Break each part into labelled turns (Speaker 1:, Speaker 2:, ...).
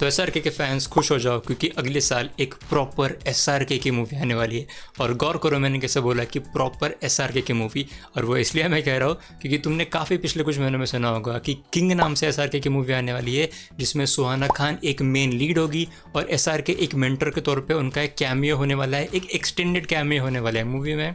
Speaker 1: तो एस के फैंस खुश हो जाओ क्योंकि अगले साल एक प्रॉपर एस की मूवी आने वाली है और गौर करो मैंने कैसे बोला कि प्रॉपर एस की मूवी और वो इसलिए मैं कह रहा हूँ क्योंकि तुमने काफ़ी पिछले कुछ महीनों में सुना होगा कि किंग नाम से एस की मूवी आने वाली है जिसमें सुहाना खान एक मेन लीड होगी और एस के एक मेंटर के तौर पर उनका एक कैमियो होने वाला है एक एक्सटेंडेड कैमियो होने वाला है मूवी में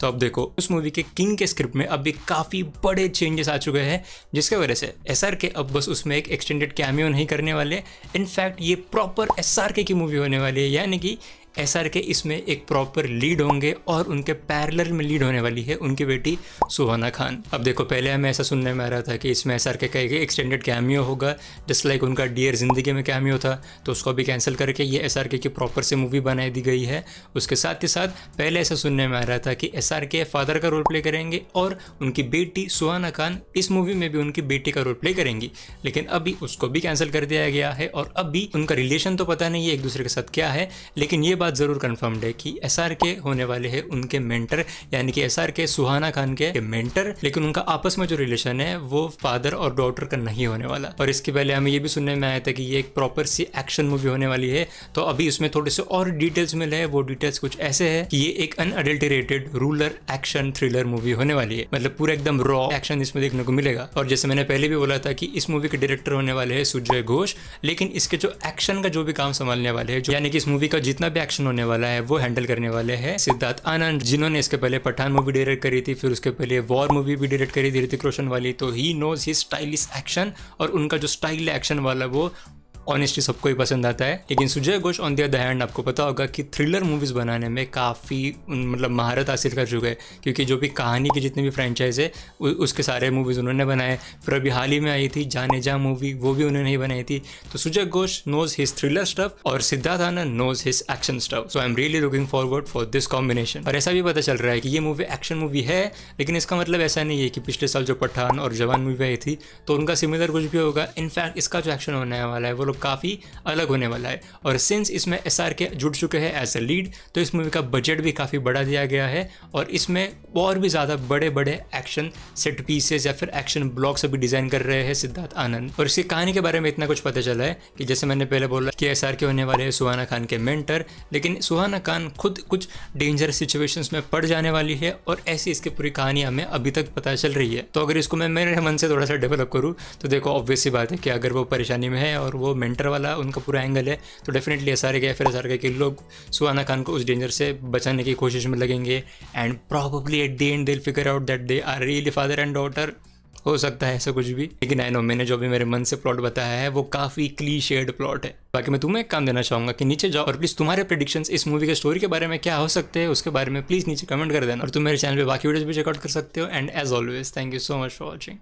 Speaker 1: तो अब देखो उस मूवी के किंग के स्क्रिप्ट में अभी काफ़ी बड़े चेंजेस आ चुके हैं जिसके वजह से एस के अब बस उसमें एक एक्सटेंडेड कैमियो नहीं करने वाले इनफैक्ट ये प्रॉपर एस की मूवी होने वाली है यानी कि एस आर के इसमें एक प्रॉपर लीड होंगे और उनके पैरलर में लीड होने वाली है उनकी बेटी सुहाना खान अब देखो पहले हमें ऐसा सुनने में आ रहा था कि इसमें एस आर के का एक एक्सटेंडेड कैमियो होगा जस्ट लाइक उनका डियर जिंदगी में कैमियो था तो उसको भी कैंसिल करके ये एस आर के की प्रॉपर से मूवी बनाई दी गई है उसके साथ ही साथ पहले ऐसा सुनने में आ रहा था कि एस आर के फादर का रोल प्ले करेंगे और उनकी बेटी सुहाना खान इस मूवी में भी उनकी बेटी का रोल प्ले करेंगी लेकिन अभी उसको भी कैंसिल कर दिया गया है और अभी उनका रिलेशन तो पता नहीं है एक दूसरे के साथ क्या है लेकिन ये बात ज़रूर कन्फर्म्ड है कि एस होने वाले हैं उनके मेंटर यानी कि एस सुहाना खान के मेंटर लेकिन उनका आपस में जो रिलेशन है वो फादर और डॉटर का नहीं होने वाला और इसके पहले हमें ये भी सुनने में आया था कि ये एक प्रॉपर सी एक्शन मूवी होने वाली है तो अभी उसमें थोड़े से और डिटेल्स मिले हैं वो डिटेल्स कुछ ऐसे है कि ये एक unadulterated rural action thriller movie होने वाली है मतलब पूरा एकदम रॉ एक्शन इसमें देखने को मिलेगा और जैसे मैंने पहले भी बोला था कि इस मूवी के डायरेक्टर होने वाले हैं सुजय घोष लेकिन इसके जो एक्शन का जो भी काम संभालने वाले हैं यानी कि इस मूवी का जितना भी एक्शन होने वाला है वो हैंडल करने वाले हैं सिद्धार्थ आनंद जिन्होंने इसके पहले पठान मूवी डायरेक्ट करी थी फिर उसके पहले वॉर मूवी भी डायरेक्ट करी थी ऋतिक रोशन वाली तो he knows he stylish action और उनका जो स्टाइल एक्शन वाला वो ऑनेस्टली सबको ही पसंद आता है लेकिन Sujoy Ghosh on the other hand आपको पता होगा कि थ्रिलर मूवीज़ बनाने में काफ़ी मतलब महारत हासिल कर चुके हैं क्योंकि जो भी कहानी की जितनी भी फ्रेंचाइज है उसके सारे मूवीज़ उन्होंने बनाए फिर अभी हाल ही में आई थी जाने जा मूवी वो भी उन्होंने ही बनाई थी तो Sujoy Ghosh knows his thriller stuff और Siddharth Anand knows his action stuff so I am really looking forward for this combination और ऐसा भी पता चल रहा है कि ये मूवी एक्शन मूवी है लेकिन इसका मतलब ऐसा नहीं है कि पिछले साल जो पठान और जवान मूवी आई थी तो उनका सिमिलर कुछ भी होगा इनफैक्ट इसका जो एक्शन होने वाला है वो लोग काफ़ी अलग होने वाला है और सिंस इसमें एस के जुड़ चुके हैं एज ए लीड तो इस मूवी का बजट भी काफ़ी बढ़ा दिया गया है और इसमें और भी ज़्यादा बड़े बड़े एक्शन सेट पीसेज या फिर एक्शन ब्लॉक्स अभी डिज़ाइन कर रहे हैं सिद्धार्थ आनंद और इसकी कहानी के बारे में इतना कुछ पता चला है कि जैसे मैंने पहले बोला कि एस के होने वाले हैं सुहाना खान के मेंटर लेकिन सुहाना खान खुद कुछ डेंजरस सिचुएशंस में पड़ जाने वाली है और ऐसी इसकी पूरी कहानी हमें अभी तक पता चल रही है तो अगर इसको मैं मेरे मन से थोड़ा सा डेवलप करूँ तो देखो ऑब्वियसली बात है कि अगर वो परेशानी में है और वो मेंटर वाला उनका पूरा एंगल है तो डेफिनेटली एस आर के फिर एस आर के लोग सुहाना खान को उस डेंजर से बचाने की कोशिश में लगेंगे and probably at the end will figure out that they are really father and daughter हो सकता है ऐसा कुछ भी लेकिन आई नो मैंने जो भी मेरे मन से प्लॉट बताया है वो काफ़ी क्ली शेड प्लॉट है बाकी मैं तुम्हें एक काम देना चाहूँगा कि नीचे जाओ और प्लीज़ तुम्हारे प्रिडिक्शन इस मूवी के स्टोरी के बारे में क्या हो सकते हैं उसके बारे में प्लीज़ नीचे कमेंट कर देना और तुम मेरे चैनल पर बाकी वीडियो भी चेकआउट कर सकते हो and as always thank you so much for watching